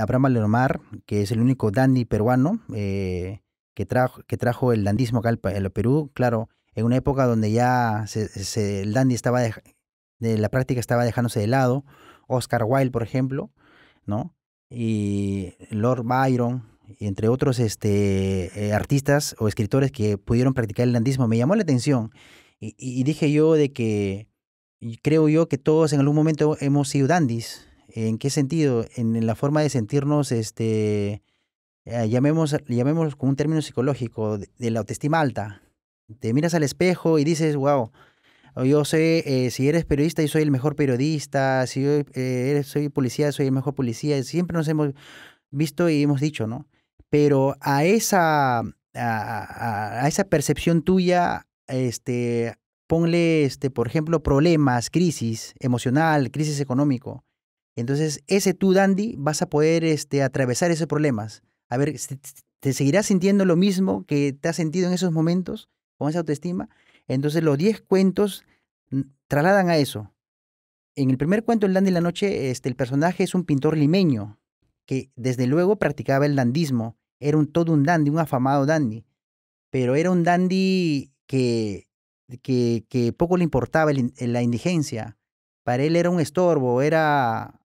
Abraham Alomar, que es el único dandy peruano eh, que, trajo, el dandismo acá al Perú, claro, en una época donde ya el dandy estaba de, la práctica estaba dejándose de lado, Oscar Wilde, por ejemplo, ¿no? Y Lord Byron, entre otros este, eh, artistas o escritores que pudieron practicar el dandismo, me llamó la atención. Y, dije yo de que creo yo que todos en algún momento hemos sido dandis, ¿En qué sentido? En, la forma de sentirnos, este, eh, llamemos, llamemos con un término psicológico, de, la autoestima alta. Te miras al espejo y dices, wow, oh, yo sé, eh, si eres periodista, yo soy el mejor periodista, si eh, eres, soy policía, soy el mejor policía. Siempre nos hemos visto y hemos dicho, ¿no? Pero a esa, esa percepción tuya, este, ponle, este, por ejemplo, problemas, crisis emocional, crisis económico. Entonces, ese tú, Dandy, vas a poder este, atravesar esos problemas. A ver, ¿te seguirás sintiendo lo mismo que te has sentido en esos momentos con esa autoestima? Entonces, los 10 cuentos mm, trasladan a eso. En el primer cuento, El Dandy en la Noche, este, el personaje es un pintor limeño que desde luego practicaba el dandismo. Era un, todo un dandy, un afamado dandy. Pero era un dandy que, que, poco le importaba la indigencia. Para él era un estorbo, era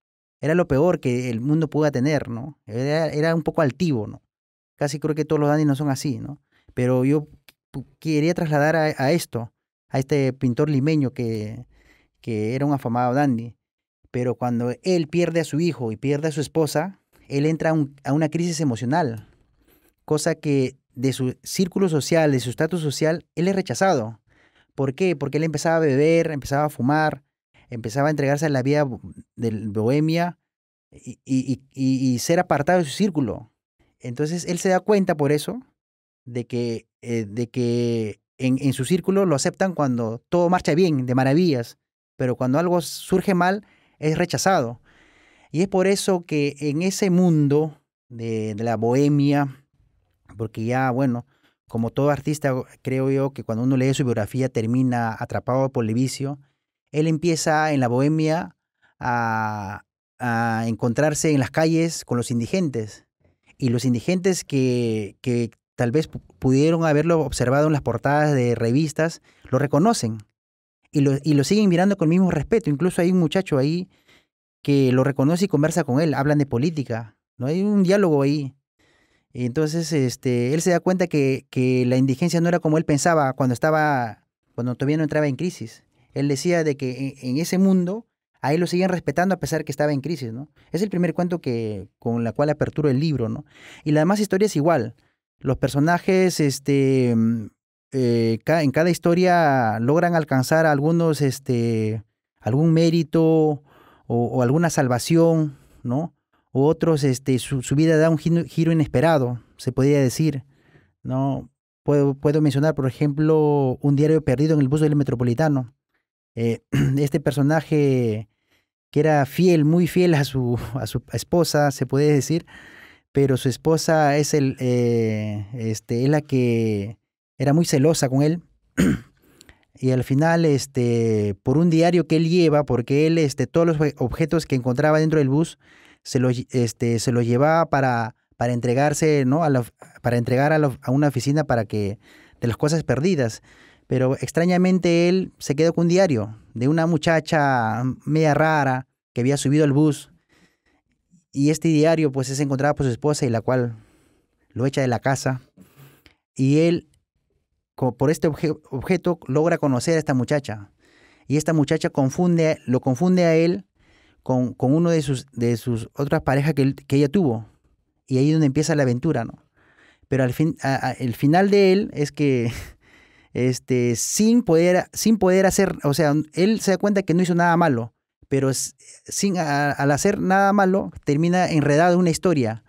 era lo peor que el mundo pueda tener, ¿no? Era, un poco altivo, ¿no? Casi creo que todos los Dandy no son así, ¿no? Pero yo quería trasladar a, esto, a este pintor limeño que, que era un afamado dandy. Pero cuando él pierde a su hijo y pierde a su esposa, él entra a una crisis emocional, cosa que de su círculo social, de su estatus social, él es rechazado. ¿Por qué? Porque él empezaba a beber, empezaba a fumar, empezaba a entregarse a la vida de bohemia y, y, y, ser apartado de su círculo. Entonces él se da cuenta por eso de que, eh, de que en, en, su círculo lo aceptan cuando todo marcha bien, de maravillas, pero cuando algo surge mal es rechazado. Y es por eso que en ese mundo de la bohemia, porque ya, bueno, como todo artista, creo yo que cuando uno lee su biografía termina atrapado por el vicio, él empieza en la Bohemia a, encontrarse en las calles con los indigentes. Y los indigentes que, tal vez pudieron haberlo observado en las portadas de revistas, lo reconocen y lo, siguen mirando con el mismo respeto. Incluso hay un muchacho ahí que lo reconoce y conversa con él, hablan de política, ¿no? Hay un diálogo ahí. entonces, este, él se da cuenta que, que, la indigencia no era como él pensaba cuando estaba, cuando todavía no entraba en crisis. Él decía de que e, en, ese mundo ahí lo seguían respetando a pesar que estaba en crisis, ¿no? Es el primer cuento que, con la cual aperturo el libro, ¿no? Y la demás historia es igual. Los personajes, este, mm, eh, en cada historia logran alcanzar algunos, este, algún mérito o, alguna salvación, ¿no? otros, este, su, vida da un giro, inesperado, se podría decir, ¿no? Puedo, puedo mencionar, por ejemplo, un diario perdido en el bus del metropolitano eh, este personaje que era fiel, muy fiel a su, a su esposa, se puede decir, pero su esposa es, el, eh, este, la que era muy celosa con él. y al final, este, por un diario que él lleva, porque él, este, todos los objetos que encontraba dentro del bus, se los, este, llevaba para, para entregarse, ¿no? A para entregar a una oficina para que, de las cosas perdidas. Pero extrañamente él se quedó con un diario de una muchacha media rara que había subido al bus. Y este diario pues es encontrado por su esposa y la cual lo echa de la casa. Y él, por este objeto, logra conocer a esta muchacha. Y esta muchacha confunde, lo confunde a él con, con uno de sus, de sus otras parejas que, ella tuvo. Y ahí es donde empieza la aventura, ¿no? Pero al fin, el final de él es que este, sin, poder, sin poder hacer, o sea, él se da cuenta que no hizo nada malo, pero sin, al hacer nada malo termina enredado en una historia.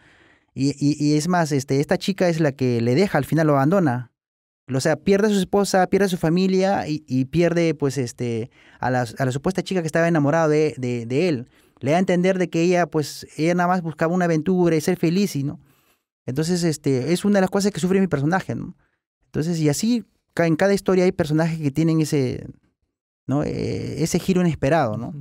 Y, es más, este, esta chica es la que le deja, al final lo abandona. O sea, pierde a su esposa, pierde a su familia y, pierde pues este, a, la, supuesta chica que estaba enamorada de, él. Le da a entender de que ella pues ella nada más buscaba una aventura y ser feliz, y ¿no? Entonces este, es una de las cosas que sufre mi personaje, ¿no? Entonces, y así en cada historia hay personajes que tienen ese, ¿no? E, ese giro inesperado, ¿no?